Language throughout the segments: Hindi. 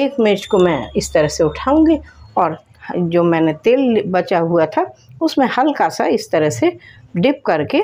एक मिर्च को मैं इस तरह से उठाऊंगी और जो मैंने तेल बचा हुआ था उसमें हल्का सा इस तरह से डिप करके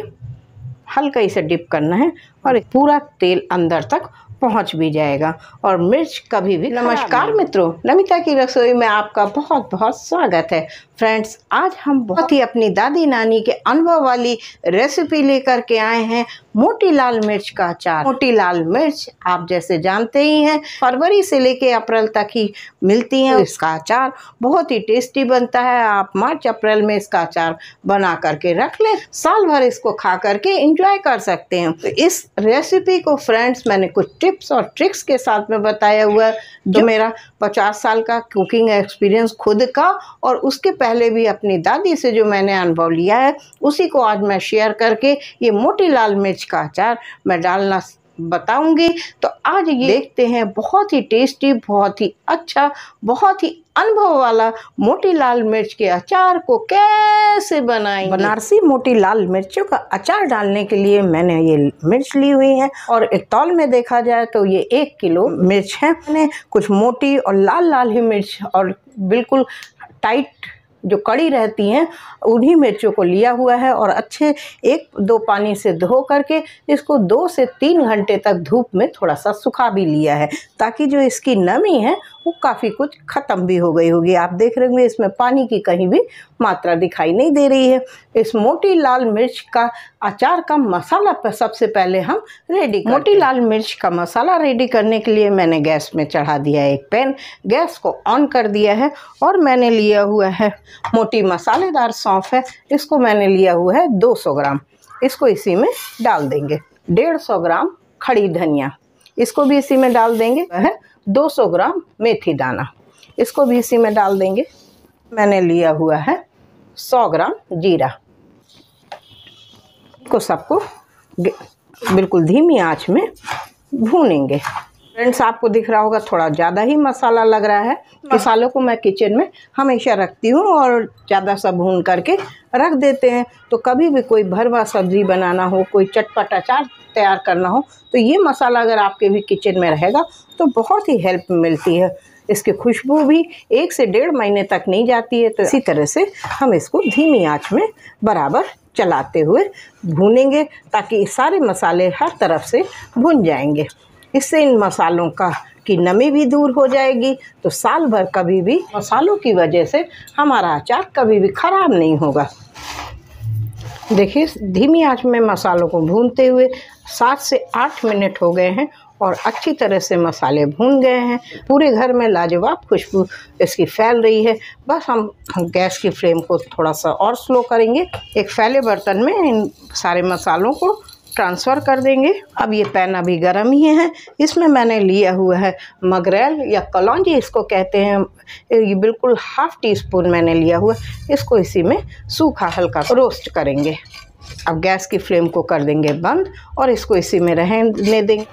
हल्का इसे डिप करना है और पूरा तेल अंदर तक पहुंच भी जाएगा और मिर्च कभी भी नमस्कार मित्रों नमिता की रसोई में आपका बहुत बहुत स्वागत है फ्रेंड्स आज हम बहुत ही अपनी दादी नानी के अनुभव वाली रेसिपी लेकर के आए हैं मोटी लाल मिर्च का अचार मोटी लाल मिर्च आप जैसे जानते ही हैं फरवरी से लेके अप्रैल तक ही मिलती है इसका अचार बहुत ही टेस्टी बनता है आप मार्च अप्रैल में इसका अचार बना करके रख ले साल भर इसको खा करके इंजॉय कर सकते हैं तो इस रेसिपी को फ्रेंड्स मैंने कुछ टिप्स और ट्रिक्स के साथ में बताया हुआ है मेरा पचास साल का कुकिंग एक्सपीरियंस खुद का और उसके पहले भी अपनी दादी से जो मैंने अनुभव लिया है उसी को आज मैं शेयर करके ये मोटी लाल मिर्च का अचार मैं डालना बताऊंगी तो आज ये देखते हैं बहुत ही टेस्टी बहुत ही अच्छा बहुत ही अनुभव वाला मोटी लाल मिर्च के अचार को कैसे बनाएंगे बनारसी मोटी लाल मिर्चों का अचार डालने के लिए मैंने ये मिर्च ली हुई है और इतौल में देखा जाए तो ये एक किलो मिर्च है मैंने कुछ मोटी और लाल लाल ही मिर्च और बिल्कुल टाइट जो कड़ी रहती हैं उन्हीं मिर्चों को लिया हुआ है और अच्छे एक दो पानी से धो करके इसको दो से तीन घंटे तक धूप में थोड़ा सा सुखा भी लिया है ताकि जो इसकी नमी है वो काफ़ी कुछ ख़त्म भी हो गई होगी आप देख रहे होंगे इसमें पानी की कहीं भी मात्रा दिखाई नहीं दे रही है इस मोटी लाल मिर्च का अचार का मसाला पर सबसे पहले हम रेडी मोटी लाल मिर्च का मसाला रेडी करने के लिए मैंने गैस में चढ़ा दिया है एक पैन गैस को ऑन कर दिया है और मैंने लिया हुआ है मोटी मसालेदार सौंफ है इसको मैंने लिया हुआ है 200 ग्राम इसको इसी में डाल देंगे 150 ग्राम खड़ी धनिया इसको भी इसी में डाल देंगे है सौ ग्राम मेथी दाना इसको भी इसी में डाल देंगे मैंने लिया हुआ है 100 ग्राम जीरा को सबको बिल्कुल धीमी आंच में भूनेंगे फ्रेंड्स आपको दिख रहा होगा थोड़ा ज़्यादा ही मसाला लग रहा है मसालों को मैं किचन में हमेशा रखती हूँ और ज़्यादा सा भून करके रख देते हैं तो कभी भी कोई भरवा सब्जी बनाना हो कोई चटपट अचार तैयार करना हो तो ये मसाला अगर आपके भी किचन में रहेगा तो बहुत ही हेल्प मिलती है इसकी खुशबू भी एक से डेढ़ महीने तक नहीं जाती है तो इसी तरह से हम इसको धीमी आंच में बराबर चलाते हुए भूनेंगे ताकि सारे मसाले हर तरफ से भुन जाएंगे इससे इन मसालों का की नमी भी दूर हो जाएगी तो साल भर कभी भी मसालों की वजह से हमारा अचार कभी भी ख़राब नहीं होगा देखिए धीमी आंच में मसालों को भूनते हुए सात से आठ मिनट हो गए हैं और अच्छी तरह से मसाले भून गए हैं पूरे घर में लाजवाब खुशबू इसकी फैल रही है बस हम गैस की फ्लेम को थोड़ा सा और स्लो करेंगे एक फैले बर्तन में इन सारे मसालों को ट्रांसफ़र कर देंगे अब ये पैन अभी गर्म ही है इसमें मैंने लिया हुआ है मगरेल या कलौजी इसको कहते हैं ये बिल्कुल हाफ़ टी स्पून मैंने लिया हुआ इसको इसी में सूखा हल्का रोस्ट करेंगे अब गैस की फ्लेम को कर देंगे बंद और इसको इसी में रहने देंगे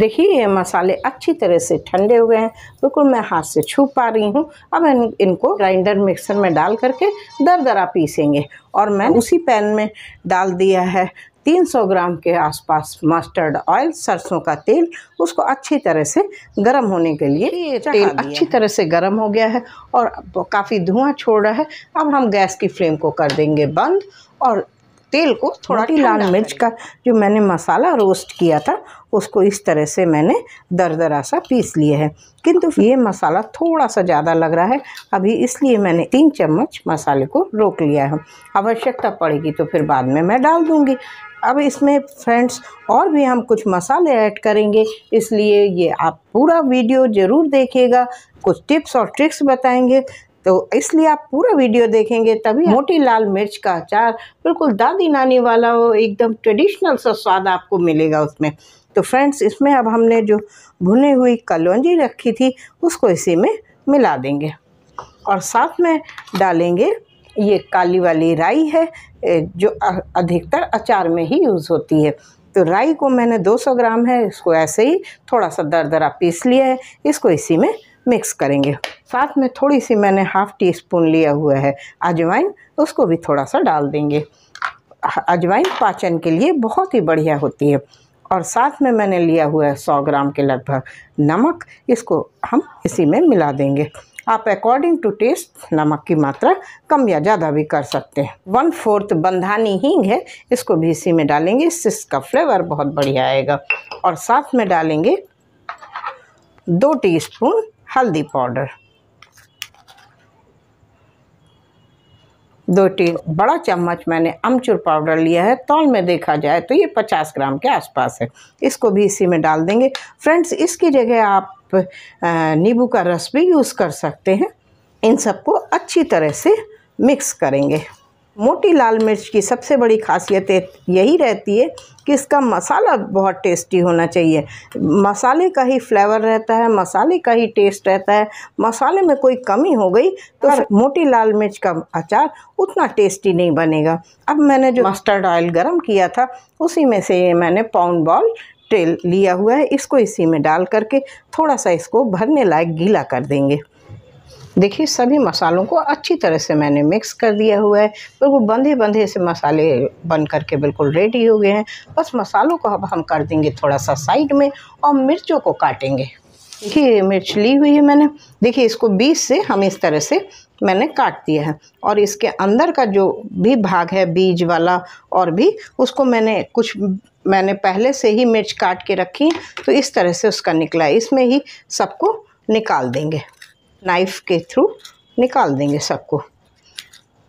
देखिए ये मसाले अच्छी तरह से ठंडे हो गए हैं बिल्कुल मैं हाथ से छू पा रही हूँ अब इन, इनको ग्राइंडर मिक्सर में डाल करके दर दरा पीसेंगे और मैं उसी पैन में डाल दिया है 300 ग्राम के आसपास मस्टर्ड ऑयल सरसों का तेल उसको अच्छी तरह से गर्म होने के लिए तेल अच्छी तरह से गर्म हो गया है और काफ़ी धुआं छोड़ रहा है अब हम गैस की फ्लेम को कर देंगे बंद और तेल को थोड़ा लाल मिर्च का जो मैंने मसाला रोस्ट किया था उसको इस तरह से मैंने दरदरा सा पीस लिया है किंतु ये मसाला थोड़ा सा ज़्यादा लग रहा है अभी इसलिए मैंने तीन चम्मच मसाले को रोक लिया है आवश्यकता पड़ेगी तो फिर बाद में मैं डाल दूँगी अब इसमें फ्रेंड्स और भी हम कुछ मसाले ऐड करेंगे इसलिए ये आप पूरा वीडियो ज़रूर देखिएगा कुछ टिप्स और ट्रिक्स बताएंगे तो इसलिए आप पूरा वीडियो देखेंगे तभी मोटी लाल मिर्च का अचार बिल्कुल दादी नानी वाला हो एकदम ट्रेडिशनल सा स्वाद आपको मिलेगा उसमें तो फ्रेंड्स इसमें अब हमने जो भुनी हुई कलौंजी रखी थी उसको इसी में मिला देंगे और साथ में डालेंगे ये काली वाली राई है जो अधिकतर अचार में ही यूज़ होती है तो राई को मैंने 200 ग्राम है इसको ऐसे ही थोड़ा सा दर दरा पीस लिया है इसको इसी में मिक्स करेंगे साथ में थोड़ी सी मैंने हाफ़ टी स्पून लिया हुआ है अजवाइन उसको भी थोड़ा सा डाल देंगे अजवाइन पाचन के लिए बहुत ही बढ़िया होती है और साथ में मैंने लिया हुआ है सौ ग्राम के लगभग नमक इसको हम इसी में मिला देंगे आप अकॉर्डिंग टू टेस्ट नमक की मात्रा कम या ज़्यादा भी कर सकते हैं वन फोर्थ बंधानी हींग है इसको भी इसी में डालेंगे इससे इसका फ्लेवर बहुत बढ़िया आएगा और साथ में डालेंगे दो टीस्पून हल्दी पाउडर दो टी बड़ा चम्मच मैंने अमचूर पाउडर लिया है तौल में देखा जाए तो ये पचास ग्राम के आसपास है इसको भी इसी में डाल देंगे फ्रेंड्स इसकी जगह आप नींबू का रस भी यूज़ कर सकते हैं इन सबको अच्छी तरह से मिक्स करेंगे मोटी लाल मिर्च की सबसे बड़ी खासियत यही रहती है कि इसका मसाला बहुत टेस्टी होना चाहिए मसाले का ही फ्लेवर रहता है मसाले का ही टेस्ट रहता है मसाले में कोई कमी हो गई तो मोटी लाल मिर्च का अचार उतना टेस्टी नहीं बनेगा अब मैंने जो मस्टर्ड ऑयल गर्म किया था उसी में से मैंने पाउंड बॉल ट्रेल लिया हुआ है इसको इसी में डाल करके थोड़ा सा इसको भरने लायक गीला कर देंगे देखिए सभी मसालों को अच्छी तरह से मैंने मिक्स कर दिया हुआ है बिल्कुल बंधे बंधे से मसाले बन करके बिल्कुल रेडी हो गए हैं बस मसालों को अब हम कर देंगे थोड़ा सा साइड में और मिर्चों को काटेंगे देखिए मिर्च ली हुई है मैंने देखिए इसको बीज से हम इस तरह से मैंने काट दिया है और इसके अंदर का जो भी भाग है बीज वाला और भी उसको मैंने कुछ मैंने पहले से ही मिर्च काट के रखी तो इस तरह से उसका निकला है इसमें ही सबको निकाल देंगे नाइफ़ के थ्रू निकाल देंगे सबको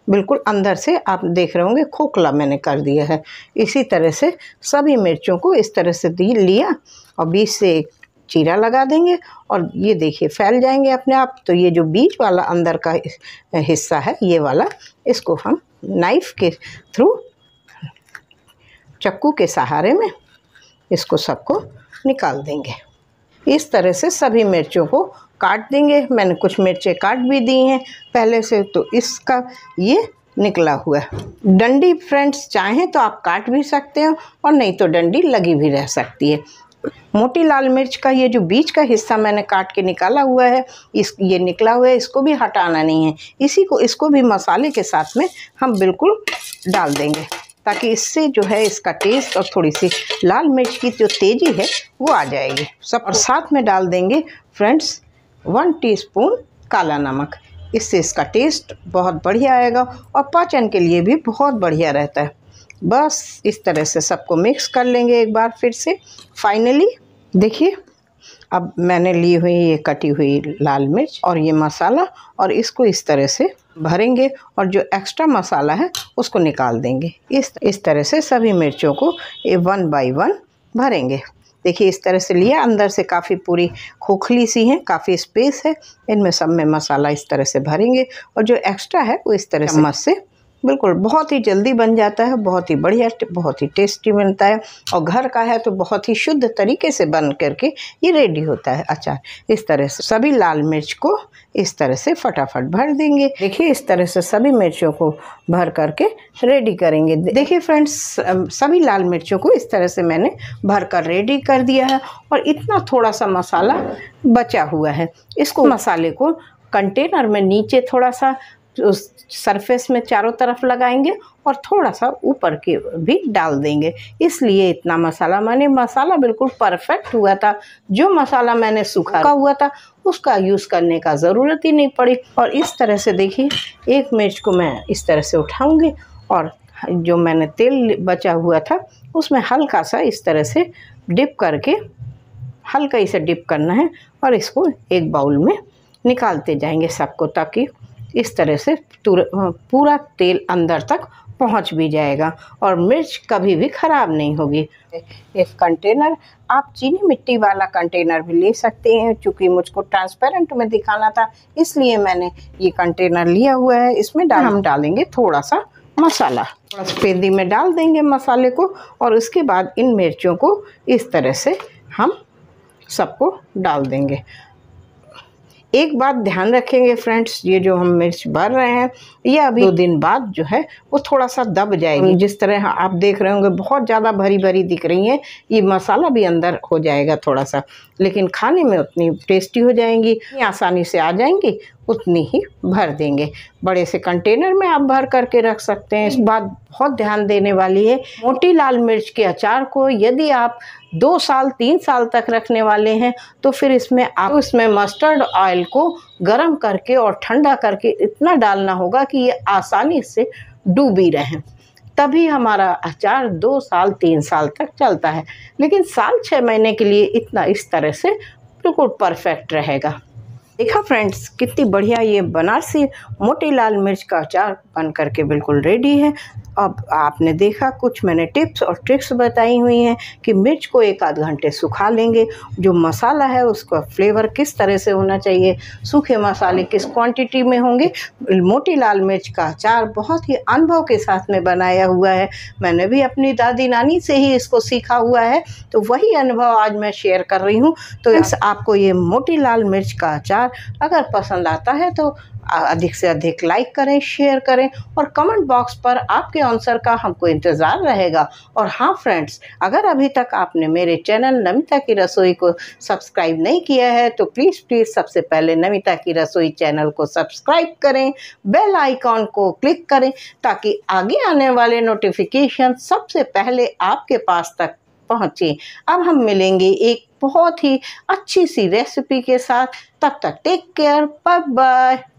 बिल्कुल अंदर से आप देख रहे होंगे खोखला मैंने कर दिया है इसी तरह से सभी मिर्चों को इस तरह से दी लिया और बीच से एक चीरा लगा देंगे और ये देखिए फैल जाएंगे अपने आप तो ये जो बीज वाला अंदर का हिस्सा है ये वाला इसको हम नाइफ़ के थ्रू चक्कू के सहारे में इसको सबको निकाल देंगे इस तरह से सभी मिर्चों को काट देंगे मैंने कुछ मिर्चें काट भी दी हैं पहले से तो इसका ये निकला हुआ है डंडी फ्रेंड्स चाहें तो आप काट भी सकते हो और नहीं तो डंडी लगी भी रह सकती है मोटी लाल मिर्च का ये जो बीज का हिस्सा मैंने काट के निकाला हुआ है इस ये निकला हुआ है इसको भी हटाना नहीं है इसी को इसको भी मसाले के साथ में हम बिल्कुल डाल देंगे ताकि इससे जो है इसका टेस्ट और थोड़ी सी लाल मिर्च की जो तेज़ी है वो आ जाएगी सब और साथ में डाल देंगे फ्रेंड्स वन टीस्पून काला नमक इससे इसका टेस्ट बहुत बढ़िया आएगा और पाचन के लिए भी बहुत बढ़िया रहता है बस इस तरह से सबको मिक्स कर लेंगे एक बार फिर से फाइनली देखिए अब मैंने ली हुई ये कटी हुई लाल मिर्च और ये मसाला और इसको इस तरह से भरेंगे और जो एक्स्ट्रा मसाला है उसको निकाल देंगे इस इस तरह से सभी मिर्चों को ये वन बाई वन भरेंगे देखिए इस तरह से लिया अंदर से काफ़ी पूरी खोखली सी है काफ़ी स्पेस है इनमें सब में मसाला इस तरह से भरेंगे और जो एक्स्ट्रा है वो इस तरह चम्मच से बिल्कुल बहुत ही जल्दी बन जाता है बहुत ही बढ़िया बहुत ही टेस्टी बनता है और घर का है तो बहुत ही शुद्ध तरीके से बन करके ये रेडी होता है अचार इस तरह से सभी लाल मिर्च को इस तरह से फटाफट भर देंगे देखिए इस तरह से सभी मिर्चों को भर करके रेडी करेंगे देखिए फ्रेंड्स सभी लाल मिर्चों को इस तरह से मैंने भर कर रेडी कर दिया है और इतना थोड़ा सा मसाला बचा हुआ है इसको मसाले को कंटेनर में नीचे थोड़ा सा उस सरफेस में चारों तरफ लगाएंगे और थोड़ा सा ऊपर के भी डाल देंगे इसलिए इतना मसाला मैंने मसाला बिल्कुल परफेक्ट हुआ था जो मसाला मैंने सूखा हुआ था उसका यूज़ करने का ज़रूरत ही नहीं पड़ी और इस तरह से देखिए एक मिर्च को मैं इस तरह से उठाऊँगी और जो मैंने तेल बचा हुआ था उसमें हल्का सा इस तरह से डिप करके हल्का इसे डिप करना है और इसको एक बाउल में निकालते जाएंगे सबको ताकि इस तरह से पूरा तेल अंदर तक पहुंच भी जाएगा और मिर्च कभी भी ख़राब नहीं होगी एक कंटेनर आप चीनी मिट्टी वाला कंटेनर भी ले सकते हैं चूँकि मुझको ट्रांसपेरेंट में दिखाना था इसलिए मैंने ये कंटेनर लिया हुआ है इसमें डाल हम हाँ। डालेंगे थोड़ा सा मसाला थोड़ा सफेदी में डाल देंगे मसाले को और उसके बाद इन मिर्चों को इस तरह से हम सबको डाल देंगे एक बात ध्यान रखेंगे फ्रेंड्स ये जो हम मिर्च भर रहे हैं ये अभी दो दिन बाद जो है वो थोड़ा सा दब जाएगी जिस तरह हाँ, आप देख रहे होंगे बहुत ज़्यादा भरी भरी दिख रही हैं ये मसाला भी अंदर हो जाएगा थोड़ा सा लेकिन खाने में उतनी टेस्टी हो जाएंगी आसानी से आ जाएंगी उतनी ही भर देंगे बड़े से कंटेनर में आप भर करके रख सकते हैं इस बात बहुत ध्यान देने वाली है मोटी लाल मिर्च के अचार को यदि आप दो साल तीन साल तक रखने वाले हैं तो फिर इसमें आप उसमें मस्टर्ड ऑयल को गर्म करके और ठंडा करके इतना डालना होगा कि ये आसानी से डूबी रहें तभी हमारा अचार दो साल तीन साल तक चलता है लेकिन साल छः महीने के लिए इतना इस तरह से बिल्कुल परफेक्ट रहेगा देखा फ्रेंड्स कितनी बढ़िया ये बनारसी मोटी लाल मिर्च का अचार बन करके बिल्कुल रेडी है अब आपने देखा कुछ मैंने टिप्स और ट्रिक्स बताई हुई हैं कि मिर्च को एक आध घंटे सुखा लेंगे जो मसाला है उसका फ्लेवर किस तरह से होना चाहिए सूखे मसाले किस क्वांटिटी में होंगे मोटी लाल मिर्च का अचार बहुत ही अनुभव के साथ में बनाया हुआ है मैंने भी अपनी दादी नानी से ही इसको सीखा हुआ है तो वही अनुभव आज मैं शेयर कर रही हूँ तो इस आपको ये मोटी लाल मिर्च का अचार अगर पसंद आता है तो अधिक से अधिक लाइक करें शेयर करें और कमेंट बॉक्स पर आपके आंसर का हमको इंतज़ार रहेगा और हाँ फ्रेंड्स अगर अभी तक आपने मेरे चैनल नमिता की रसोई को सब्सक्राइब नहीं किया है तो प्लीज़ प्लीज़ सबसे पहले नमिता की रसोई चैनल को सब्सक्राइब करें बेल आइकॉन को क्लिक करें ताकि आगे आने वाले नोटिफिकेशन सबसे पहले आपके पास तक पहुँचें अब हम मिलेंगे एक बहुत ही अच्छी सी रेसिपी के साथ तब तक टेक केयर बाय बाय